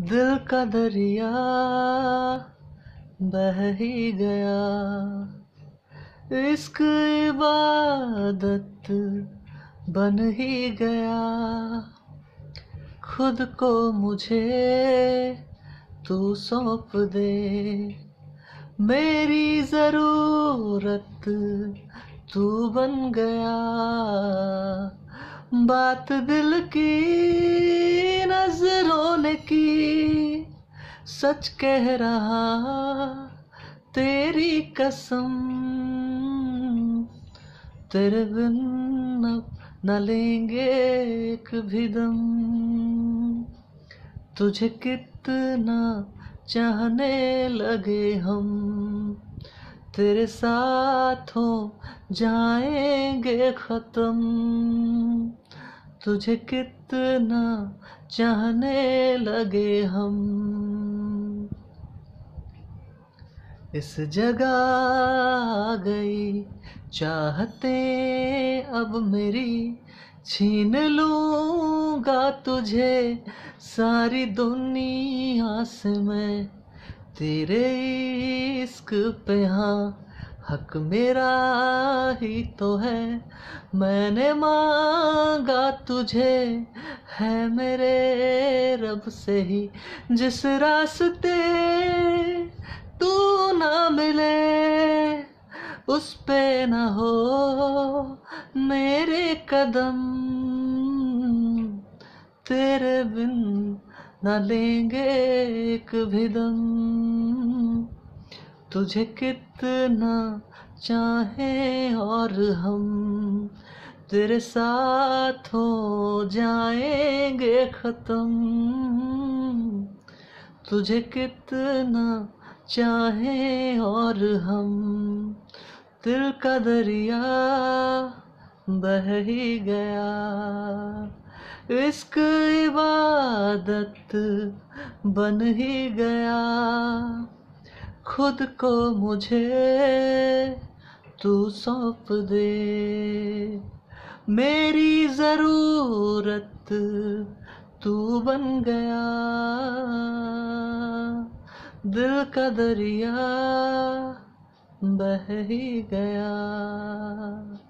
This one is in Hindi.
दिल का दरिया बह ही गया इश्क इबादत बन ही गया खुद को मुझे तू सौंप दे मेरी ज़रूरत तू बन गया बात दिल की सच कह रहा तेरी कसम तेरे बिन न लेंगे एक भी दम तुझे कितना चाहने लगे हम तेरे साथ हो जाएंगे ख़त्म तुझे कितना चाहने लगे हम इस जगह गई चाहते अब मेरी छीन लूँगा तुझे सारी दुनिया से मैं तेरे इश्क पे हाँ हक मेरा ही तो है मैंने मांगा तुझे है मेरे रब से ही जिस रास्ते तू ना मिले उस पे न हो मेरे कदम तेरे बिन न लेंगे एक भी दम तुझे कितना चाहे और हम तेरे साथ हो जाएंगे ख़त्म तुझे कितना चाहे और हम दिल का दरिया बह ही गया इश्क इबादत बन ही गया खुद को मुझे तू सौंप दे मेरी ज़रूरत तू बन गया दिल का दरिया बह ही गया